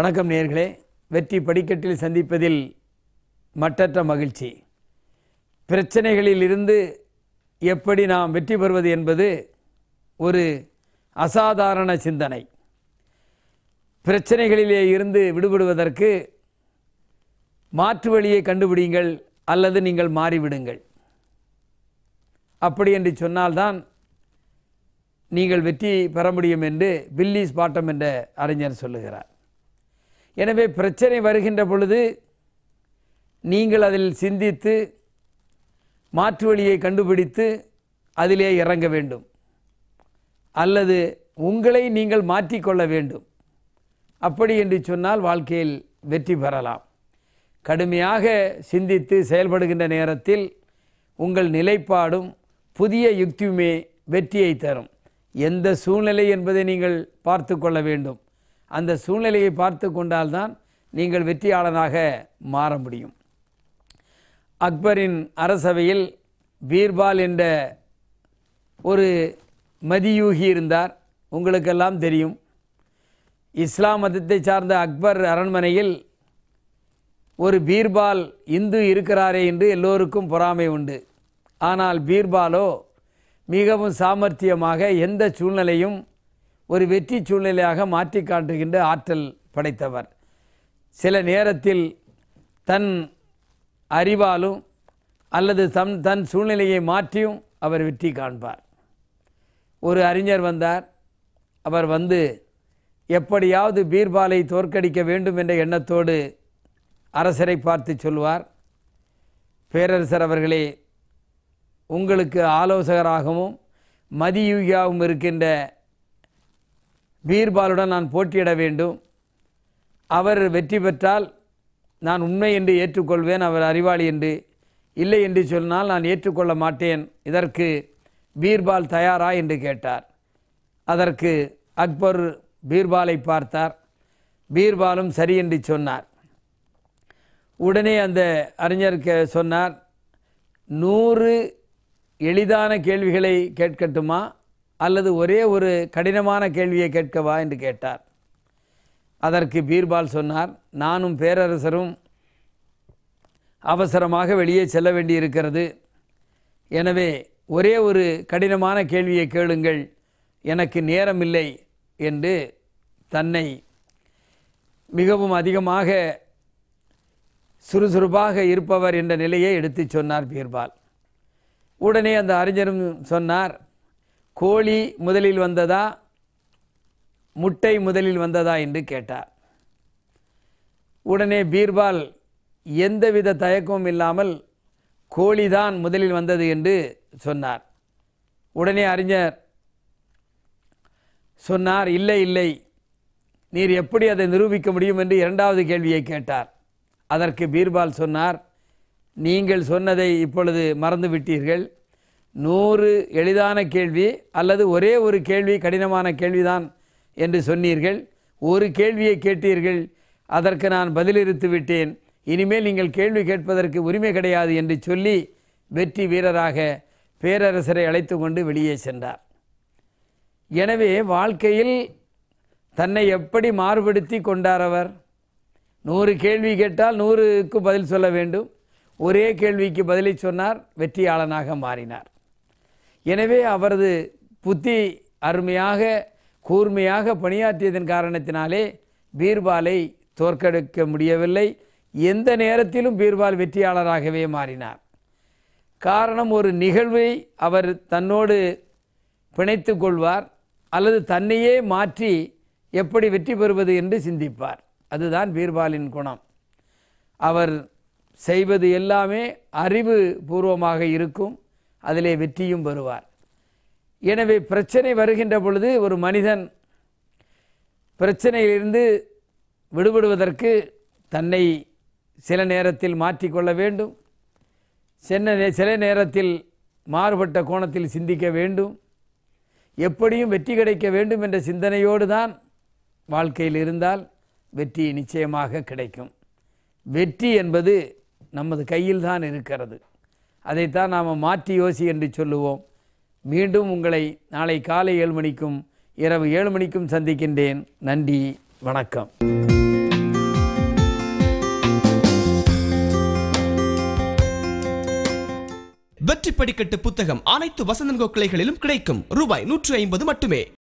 வணக்கம் நேர்களே வெற்றி படிக்கட்டில் சந்திப்பதில் மற்றற்ற மகிழ்ச்சி பிரச்சனைகளில் இருந்து எப்படி நாம் வெற்றி பெறுவது என்பது ஒரு அசாதாரண சிந்தனை பிரச்சனைகளிலே இருந்து விடுபடுவதற்கு மாற்று வழியை கண்டுபிடிங்கள் அல்லது நீங்கள் மாறிவிடுங்கள் அப்படி என்று சொன்னால்தான் நீங்கள் வெற்றி பெற முடியும் என்று பில்லிஸ் பாட்டம் என்ற அறிஞர் சொல்லுகிறார் எனவே பிரச்சனை வருகின்ற பொழுது நீங்கள் அதில் சிந்தித்து மாற்று வழியை கண்டுபிடித்து அதிலே இறங்க வேண்டும் அல்லது உங்களை நீங்கள் மாற்றிக்கொள்ள வேண்டும் அப்படி என்று சொன்னால் வாழ்க்கையில் வெற்றி பெறலாம் கடுமையாக சிந்தித்து செயல்படுகின்ற நேரத்தில் உங்கள் நிலைப்பாடும் புதிய யுக்தியுமே வெற்றியை தரும் எந்த சூழ்நிலை என்பதை நீங்கள் பார்த்து கொள்ள வேண்டும் அந்த சூழ்நிலையை பார்த்து கொண்டால்தான் நீங்கள் வெற்றியாளனாக மாற முடியும் அக்பரின் அரசவையில் பீர்பால் என்ற ஒரு மதியூகி இருந்தார் உங்களுக்கெல்லாம் தெரியும் இஸ்லாம் மதத்தை சார்ந்த அக்பர் அரண்மனையில் ஒரு பீர்பால் இந்து இருக்கிறாரே என்று எல்லோருக்கும் பொறாமை உண்டு ஆனால் பீர்பாலோ மிகவும் சாமர்த்தியமாக எந்த சூழ்நிலையும் ஒரு வெற்றி சூழ்நிலையாக மாற்றி காட்டுகின்ற ஆற்றல் படைத்தவர் சில நேரத்தில் தன் அறிவாலும் அல்லது தம் தன் சூழ்நிலையை மாற்றியும் அவர் வெற்றி காண்பார் ஒரு அறிஞர் வந்தார் அவர் வந்து எப்படியாவது பீர்பாலை தோற்கடிக்க வேண்டும் என்ற எண்ணத்தோடு அரசரை பார்த்து சொல்வார் பேரரசர் அவர்களே உங்களுக்கு ஆலோசகராகவும் மதியுகியாவும் இருக்கின்ற பீர்பாலுடன் நான் போட்டியிட வேண்டும் அவர் வெற்றி பெற்றால் நான் உண்மை என்று ஏற்றுக்கொள்வேன் அவர் அறிவாளி என்று இல்லை என்று சொன்னால் நான் ஏற்றுக்கொள்ள மாட்டேன் இதற்கு பீர்பால் தயாரா என்று கேட்டார் அதற்கு அக்பர் பீர்பாலை பார்த்தார் பீர்பாலும் சரி என்று சொன்னார் உடனே அந்த அறிஞர் சொன்னார் நூறு எளிதான கேள்விகளை கேட்கட்டுமா அல்லது ஒரே ஒரு கடினமான கேள்வியை கேட்கவா என்று கேட்டார் அதற்கு பீர்பால் சொன்னார் நானும் பேரரசரும் அவசரமாக வெளியே செல்ல வேண்டியிருக்கிறது எனவே ஒரே ஒரு கடினமான கேள்வியை கேளுங்கள் எனக்கு நேரமில்லை என்று தன்னை மிகவும் அதிகமாக சுறுசுறுப்பாக இருப்பவர் என்ற நிலையை எடுத்து சொன்னார் பீர்பால் உடனே அந்த அறிஞரும் சொன்னார் கோழி முதலில் வந்ததா முட்டை முதலில் வந்ததா என்று கேட்டார் உடனே பீர்பால் எந்தவித தயக்கமும் இல்லாமல் கோழிதான் முதலில் வந்தது என்று சொன்னார் உடனே அறிஞர் சொன்னார் இல்லை இல்லை நீர் எப்படி அதை நிரூபிக்க முடியும் என்று இரண்டாவது கேள்வியை கேட்டார் அதற்கு பீர்பால் சொன்னார் நீங்கள் சொன்னதை இப்பொழுது மறந்துவிட்டீர்கள் நூறு எளிதான கேள்வி அல்லது ஒரே ஒரு கேள்வி கடினமான கேள்விதான் என்று சொன்னீர்கள் ஒரு கேள்வியை கேட்டீர்கள் அதற்கு நான் பதிலிருத்து விட்டேன் இனிமேல் நீங்கள் கேள்வி கேட்பதற்கு உரிமை கிடையாது என்று சொல்லி வெற்றி வீரராக பேரரசரை அழைத்து கொண்டு வெளியே சென்றார் எனவே வாழ்க்கையில் தன்னை எப்படி மாறுபடுத்தி கொண்டார் அவர் நூறு கேள்வி கேட்டால் நூறுக்கு பதில் சொல்ல வேண்டும் ஒரே கேள்விக்கு பதிலை சொன்னார் வெற்றியாளனாக மாறினார் எனவே அவரது புத்தி அருமையாக கூர்மையாக பணியாற்றியதன் காரணத்தினாலே பீர்பாலை தோற்கடிக்க முடியவில்லை எந்த நேரத்திலும் பீர்பால் வெற்றியாளராகவே மாறினார் காரணம் ஒரு நிகழ்வை அவர் தன்னோடு பிணைத்து கொள்வார் அல்லது தன்னையே மாற்றி எப்படி வெற்றி பெறுவது என்று சிந்திப்பார் அதுதான் பீர்பாலின் குணம் அவர் செய்வது எல்லாமே அறிவு பூர்வமாக இருக்கும் அதிலே வெற்றியும் பெறுவார் எனவே பிரச்சனை வருகின்ற பொழுது ஒரு மனிதன் பிரச்சனையிலிருந்து விடுபடுவதற்கு தன்னை சில நேரத்தில் மாற்றிக்கொள்ள வேண்டும் சென்ன சில நேரத்தில் மாறுபட்ட கோணத்தில் சிந்திக்க வேண்டும் எப்படியும் வெற்றி கிடைக்க வேண்டும் என்ற சிந்தனையோடு தான் வாழ்க்கையில் இருந்தால் வெற்றி நிச்சயமாக கிடைக்கும் வெற்றி என்பது நமது கையில் தான் இருக்கிறது அதைத்தான் நாம் மாற்றி யோசி என்று சொல்லுவோம் மீண்டும் உங்களை நாளை காலை ஏழு மணிக்கும் இரவு ஏழு மணிக்கும் சந்திக்கின்றேன் நன்றி வணக்கம் வெற்றி படிக்கட்டு புத்தகம் அனைத்து வசந்தன் கோக்கிளைகளிலும் கிடைக்கும் ரூபாய் நூற்று ஐம்பது மட்டுமே